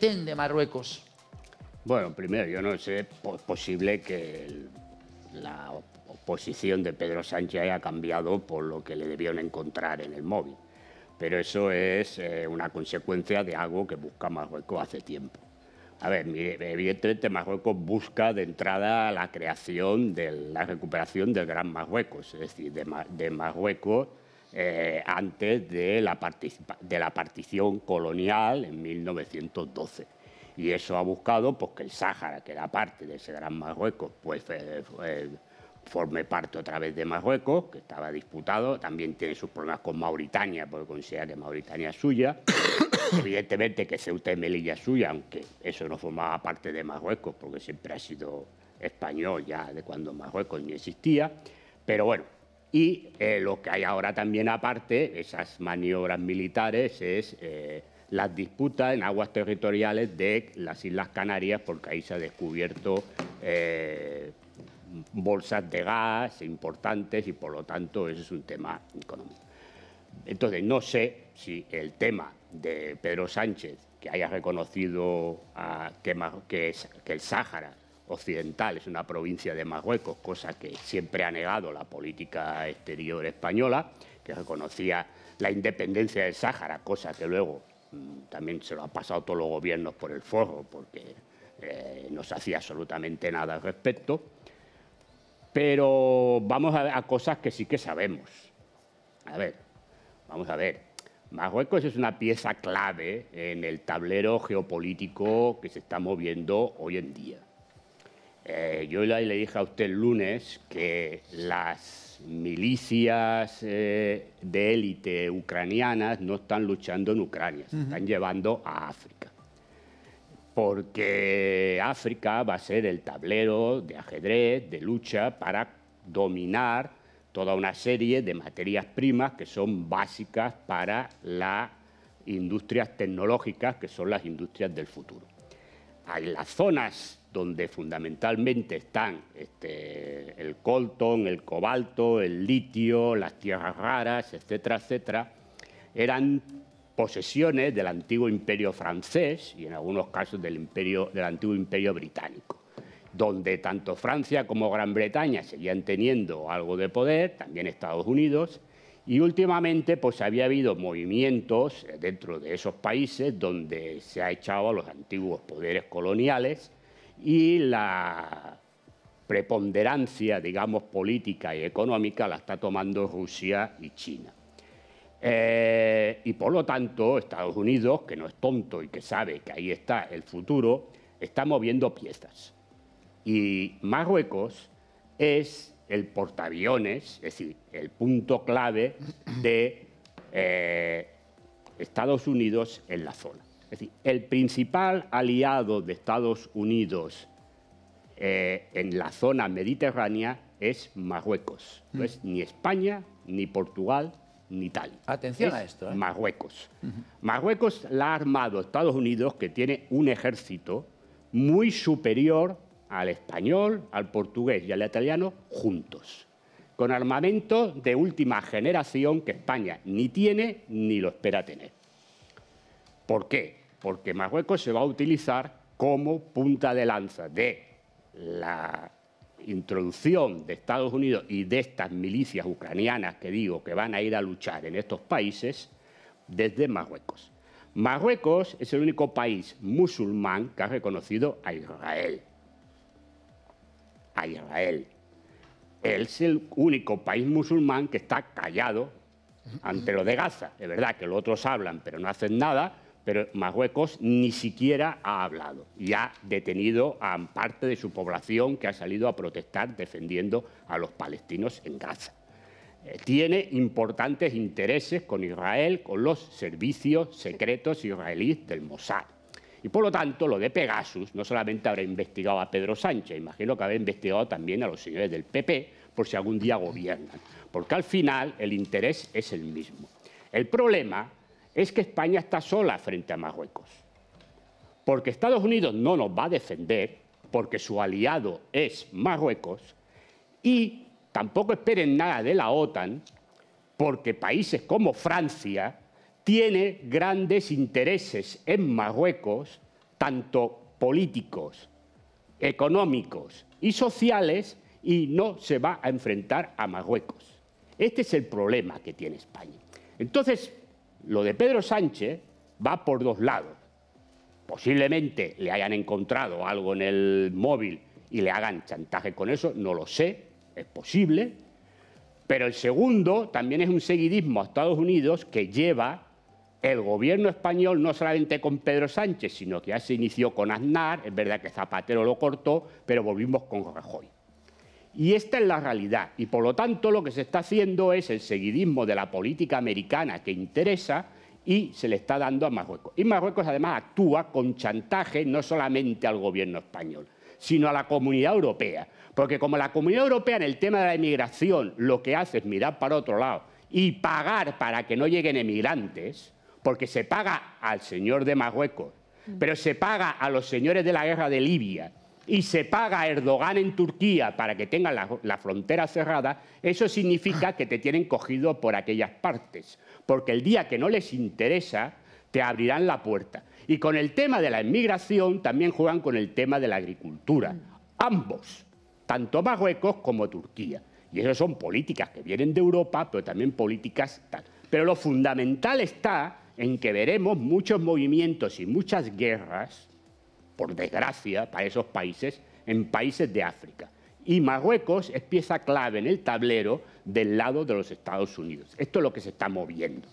de Marruecos? Bueno, primero, yo no sé, es posible que la oposición de Pedro Sánchez haya cambiado por lo que le debieron encontrar en el móvil. Pero eso es eh, una consecuencia de algo que busca Marruecos hace tiempo. A ver, evidentemente Marruecos busca de entrada la creación, de la recuperación del Gran Marruecos, es decir, de, de Marruecos eh, antes de la, partición colonial en 1912. Y eso ha buscado pues, que el Sáhara, que era parte de ese gran Marruecos, pues eh, forme parte otra vez de Marruecos, que estaba disputado. También tiene sus problemas con Mauritania, porque considera que Mauritania es suya. Evidentemente que Ceuta y Melilla es suya, aunque eso no formaba parte de Marruecos, porque siempre ha sido español ya de cuando Marruecos ni existía. Pero bueno, y eh, lo que hay ahora también aparte, esas maniobras militares, es eh, las disputas en aguas territoriales de las Islas Canarias, porque ahí se ha descubierto eh, bolsas de gas importantes y por lo tanto ese es un tema económico. Entonces, no sé si el tema de Pedro Sánchez, que haya reconocido que el Sáhara occidental, es una provincia de Marruecos, cosa que siempre ha negado la política exterior española, que reconocía la independencia del Sáhara, cosa que luego mm, también se lo ha pasado todos los gobiernos por el forro, porque eh, no se hacía absolutamente nada al respecto. Pero vamos a, a cosas que sí que sabemos. A ver, vamos a ver. Marruecos es una pieza clave en el tablero geopolítico que se está moviendo hoy en día. Eh, yo le dije a usted el lunes que las milicias eh, de élite ucranianas no están luchando en Ucrania, se están llevando a África. Porque África va a ser el tablero de ajedrez, de lucha, para dominar toda una serie de materias primas que son básicas para las industrias tecnológicas, que son las industrias del futuro. Hay las zonas donde fundamentalmente están este, el coltón, el cobalto, el litio, las tierras raras, etcétera, etcétera, eran posesiones del antiguo imperio francés y en algunos casos del, imperio, del antiguo imperio británico, donde tanto Francia como Gran Bretaña seguían teniendo algo de poder, también Estados Unidos, y últimamente pues había habido movimientos dentro de esos países donde se ha echado a los antiguos poderes coloniales y la preponderancia, digamos, política y económica la está tomando Rusia y China. Eh, y por lo tanto, Estados Unidos, que no es tonto y que sabe que ahí está el futuro, está moviendo piezas. Y Marruecos es el portaaviones, es decir, el punto clave de eh, Estados Unidos en la zona. Es decir, el principal aliado de Estados Unidos eh, en la zona mediterránea es Marruecos. No es ni España, ni Portugal, ni Italia. Atención a esto. ¿eh? Marruecos. Marruecos la ha armado Estados Unidos, que tiene un ejército muy superior al español, al portugués y al italiano juntos, con armamento de última generación que España ni tiene ni lo espera tener. ¿Por qué? Porque Marruecos se va a utilizar como punta de lanza de la introducción de Estados Unidos y de estas milicias ucranianas que digo que van a ir a luchar en estos países desde Marruecos. Marruecos es el único país musulmán que ha reconocido a Israel. A Israel. Él es el único país musulmán que está callado ante lo de Gaza. Es verdad que los otros hablan, pero no hacen nada pero Marruecos ni siquiera ha hablado y ha detenido a parte de su población que ha salido a protestar defendiendo a los palestinos en Gaza. Eh, tiene importantes intereses con Israel, con los servicios secretos israelíes del Mossad. Y por lo tanto, lo de Pegasus no solamente habrá investigado a Pedro Sánchez, imagino que habrá investigado también a los señores del PP, por si algún día gobiernan, porque al final el interés es el mismo. El problema es que España está sola frente a Marruecos. Porque Estados Unidos no nos va a defender, porque su aliado es Marruecos, y tampoco esperen nada de la OTAN, porque países como Francia tiene grandes intereses en Marruecos, tanto políticos, económicos y sociales, y no se va a enfrentar a Marruecos. Este es el problema que tiene España. Entonces, lo de Pedro Sánchez va por dos lados. Posiblemente le hayan encontrado algo en el móvil y le hagan chantaje con eso, no lo sé, es posible. Pero el segundo también es un seguidismo a Estados Unidos que lleva el gobierno español no solamente con Pedro Sánchez, sino que ya se inició con Aznar, es verdad que Zapatero lo cortó, pero volvimos con Rajoy. Y esta es la realidad. Y por lo tanto lo que se está haciendo es el seguidismo de la política americana que interesa y se le está dando a Marruecos. Y Marruecos además actúa con chantaje no solamente al gobierno español, sino a la comunidad europea. Porque como la comunidad europea en el tema de la emigración lo que hace es mirar para otro lado y pagar para que no lleguen emigrantes, porque se paga al señor de Marruecos, mm. pero se paga a los señores de la guerra de Libia, y se paga a Erdogan en Turquía para que tenga la, frontera cerrada, eso significa que te tienen cogido por aquellas partes, porque el día que no les interesa, te abrirán la puerta. Y con el tema de la inmigración también juegan con el tema de la agricultura, ambos, tanto Marruecos como Turquía. Y eso son políticas que vienen de Europa, pero también políticas Pero lo fundamental está en que veremos muchos movimientos y muchas guerras por desgracia, para esos países, en países de África. Y Marruecos es pieza clave en el tablero del lado de los Estados Unidos. Esto es lo que se está moviendo.